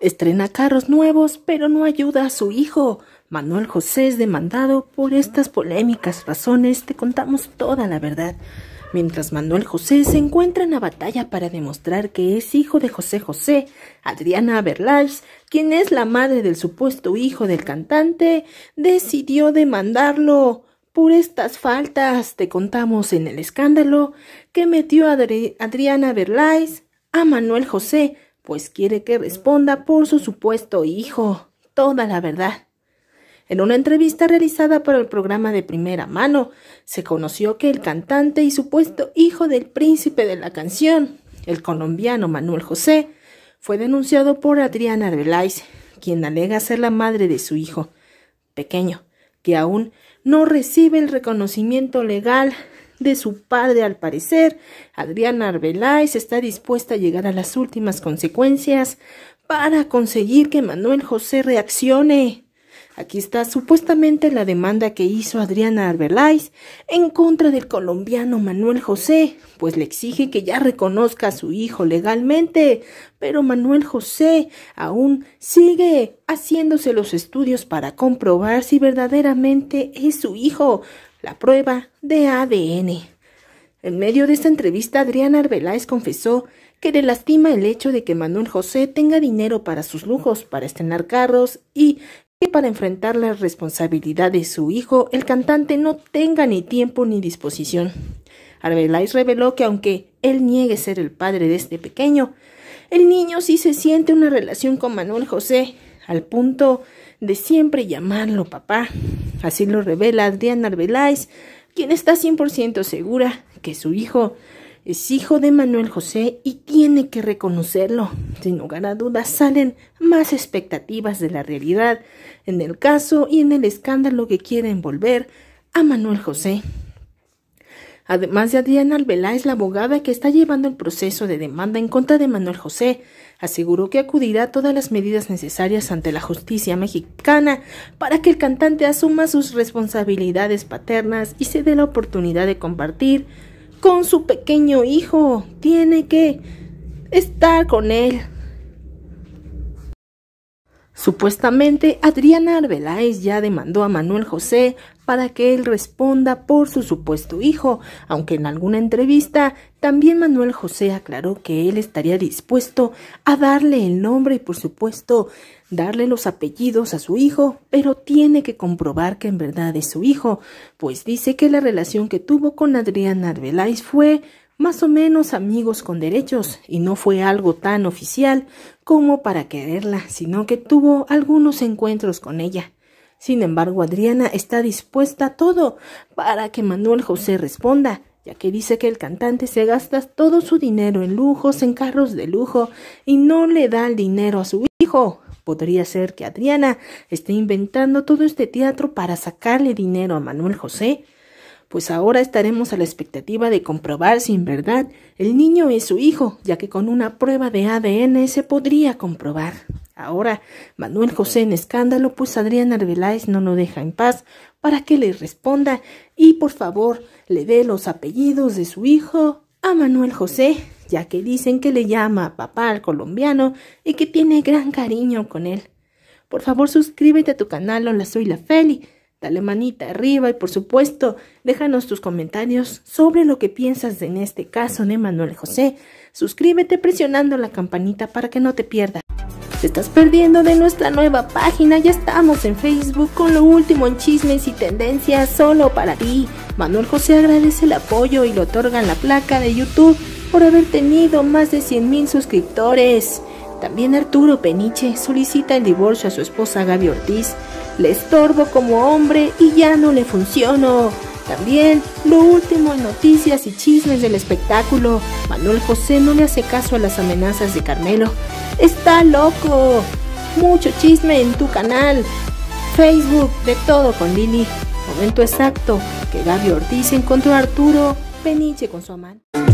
Estrena carros nuevos, pero no ayuda a su hijo. Manuel José es demandado por estas polémicas razones. Te contamos toda la verdad. Mientras Manuel José se encuentra en la batalla para demostrar que es hijo de José José, Adriana Berlach, quien es la madre del supuesto hijo del cantante, decidió demandarlo por estas faltas. Te contamos en el escándalo que metió Adriana Berlais a Manuel José pues quiere que responda por su supuesto hijo toda la verdad. En una entrevista realizada para el programa de primera mano, se conoció que el cantante y supuesto hijo del príncipe de la canción, el colombiano Manuel José, fue denunciado por Adriana Arbeláez, quien alega ser la madre de su hijo pequeño, que aún no recibe el reconocimiento legal de su padre al parecer. Adriana Arbeláez está dispuesta a llegar a las últimas consecuencias para conseguir que Manuel José reaccione. Aquí está supuestamente la demanda que hizo Adriana Arbeláez en contra del colombiano Manuel José, pues le exige que ya reconozca a su hijo legalmente, pero Manuel José aún sigue haciéndose los estudios para comprobar si verdaderamente es su hijo, la prueba de ADN. En medio de esta entrevista, Adriana Arbeláez confesó que le lastima el hecho de que Manuel José tenga dinero para sus lujos, para estrenar carros y que para enfrentar la responsabilidad de su hijo, el cantante no tenga ni tiempo ni disposición. Arbeláez reveló que aunque él niegue ser el padre de este pequeño, el niño sí se siente una relación con Manuel José, al punto de siempre llamarlo papá. Así lo revela Adriana Arbeláez, quien está cien por ciento segura que su hijo es hijo de Manuel José y tiene que reconocerlo. Sin lugar a dudas salen más expectativas de la realidad en el caso y en el escándalo que quiere envolver a Manuel José además de Adriana Albelá, es la abogada que está llevando el proceso de demanda en contra de Manuel José. Aseguró que acudirá a todas las medidas necesarias ante la justicia mexicana para que el cantante asuma sus responsabilidades paternas y se dé la oportunidad de compartir con su pequeño hijo. Tiene que estar con él, Supuestamente, Adriana Arbeláez ya demandó a Manuel José para que él responda por su supuesto hijo, aunque en alguna entrevista también Manuel José aclaró que él estaría dispuesto a darle el nombre y por supuesto darle los apellidos a su hijo, pero tiene que comprobar que en verdad es su hijo, pues dice que la relación que tuvo con Adriana Arbeláez fue más o menos amigos con derechos, y no fue algo tan oficial como para quererla, sino que tuvo algunos encuentros con ella. Sin embargo, Adriana está dispuesta a todo para que Manuel José responda, ya que dice que el cantante se gasta todo su dinero en lujos, en carros de lujo, y no le da el dinero a su hijo. Podría ser que Adriana esté inventando todo este teatro para sacarle dinero a Manuel José pues ahora estaremos a la expectativa de comprobar si en verdad el niño es su hijo, ya que con una prueba de ADN se podría comprobar. Ahora, Manuel José en escándalo, pues Adriana Arbeláez no lo deja en paz para que le responda y por favor le dé los apellidos de su hijo a Manuel José, ya que dicen que le llama papá al colombiano y que tiene gran cariño con él. Por favor suscríbete a tu canal, hola soy la Feli Dale manita arriba y por supuesto, déjanos tus comentarios sobre lo que piensas en este caso de Manuel José. Suscríbete presionando la campanita para que no te pierdas. Te estás perdiendo de nuestra nueva página, ya estamos en Facebook con lo último en chismes y tendencias solo para ti. Manuel José agradece el apoyo y le otorgan la placa de YouTube por haber tenido más de 100.000 suscriptores. También Arturo Peniche solicita el divorcio a su esposa Gaby Ortiz le estorbo como hombre y ya no le funciono. También lo último en noticias y chismes del espectáculo. Manuel José no le hace caso a las amenazas de Carmelo. Está loco. Mucho chisme en tu canal. Facebook, de todo con Lili. Momento exacto que Gaby Ortiz encontró a Arturo Peniche con su amante.